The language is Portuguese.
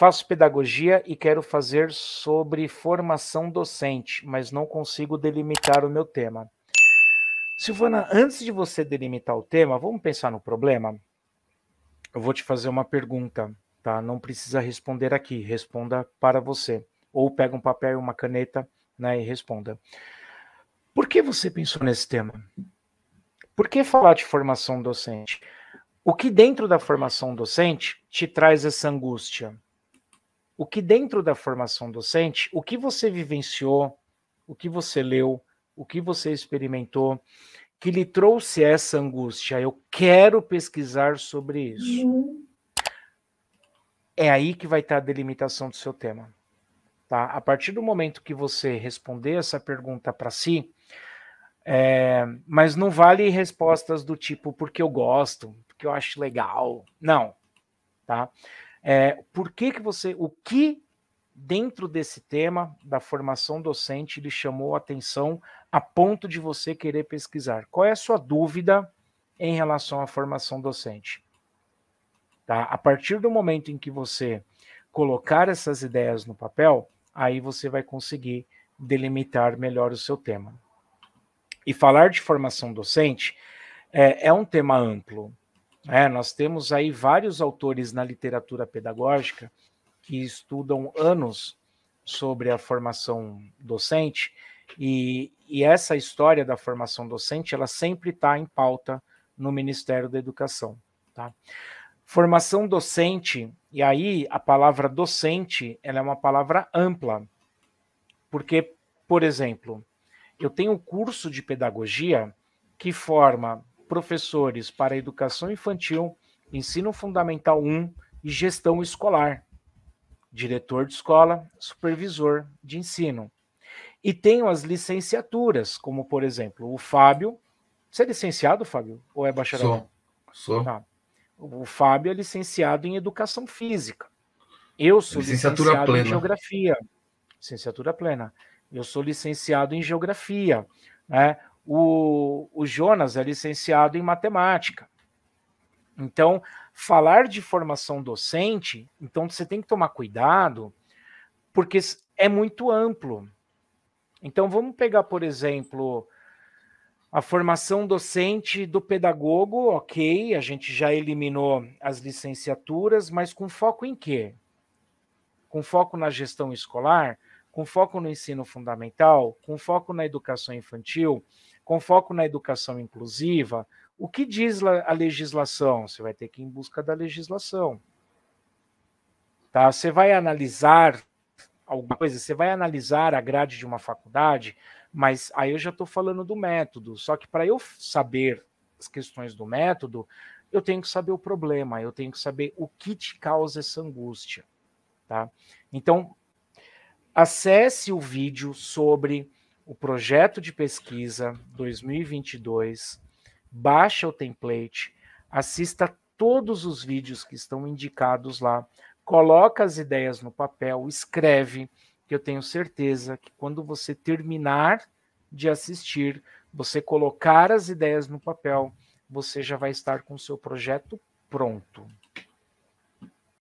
Faço pedagogia e quero fazer sobre formação docente, mas não consigo delimitar o meu tema. Silvana, antes de você delimitar o tema, vamos pensar no problema? Eu vou te fazer uma pergunta, tá? Não precisa responder aqui, responda para você. Ou pega um papel e uma caneta né, e responda. Por que você pensou nesse tema? Por que falar de formação docente? O que dentro da formação docente te traz essa angústia? o que dentro da formação docente, o que você vivenciou, o que você leu, o que você experimentou, que lhe trouxe essa angústia. Eu quero pesquisar sobre isso. Uhum. É aí que vai estar a delimitação do seu tema. Tá? A partir do momento que você responder essa pergunta para si, é, mas não vale respostas do tipo porque eu gosto, porque eu acho legal. Não, tá? É, por que, que você. O que dentro desse tema da formação docente lhe chamou a atenção a ponto de você querer pesquisar? Qual é a sua dúvida em relação à formação docente? Tá? A partir do momento em que você colocar essas ideias no papel, aí você vai conseguir delimitar melhor o seu tema. E falar de formação docente é, é um tema amplo. É, nós temos aí vários autores na literatura pedagógica que estudam anos sobre a formação docente e, e essa história da formação docente ela sempre está em pauta no Ministério da Educação. Tá? Formação docente, e aí a palavra docente ela é uma palavra ampla, porque, por exemplo, eu tenho um curso de pedagogia que forma professores para educação infantil, ensino fundamental 1 e gestão escolar, diretor de escola, supervisor de ensino. E tenho as licenciaturas, como por exemplo, o Fábio. Você é licenciado, Fábio? Ou é bacharel? Sou. Sou. Tá. O Fábio é licenciado em educação física. Eu sou licenciatura licenciado plena. em geografia. Licenciatura plena. Eu sou licenciado em geografia. Né? O, o Jonas é licenciado em matemática. Então, falar de formação docente, então você tem que tomar cuidado, porque é muito amplo. Então, vamos pegar, por exemplo, a formação docente do pedagogo, ok, a gente já eliminou as licenciaturas, mas com foco em quê? Com foco na gestão escolar, com foco no ensino fundamental, com foco na educação infantil com foco na educação inclusiva, o que diz a legislação? Você vai ter que ir em busca da legislação. Tá? Você vai analisar alguma coisa, você vai analisar a grade de uma faculdade, mas aí eu já estou falando do método. Só que para eu saber as questões do método, eu tenho que saber o problema, eu tenho que saber o que te causa essa angústia. Tá? Então, acesse o vídeo sobre o projeto de pesquisa 2022, baixa o template, assista todos os vídeos que estão indicados lá, coloca as ideias no papel, escreve, que eu tenho certeza que quando você terminar de assistir, você colocar as ideias no papel, você já vai estar com o seu projeto pronto.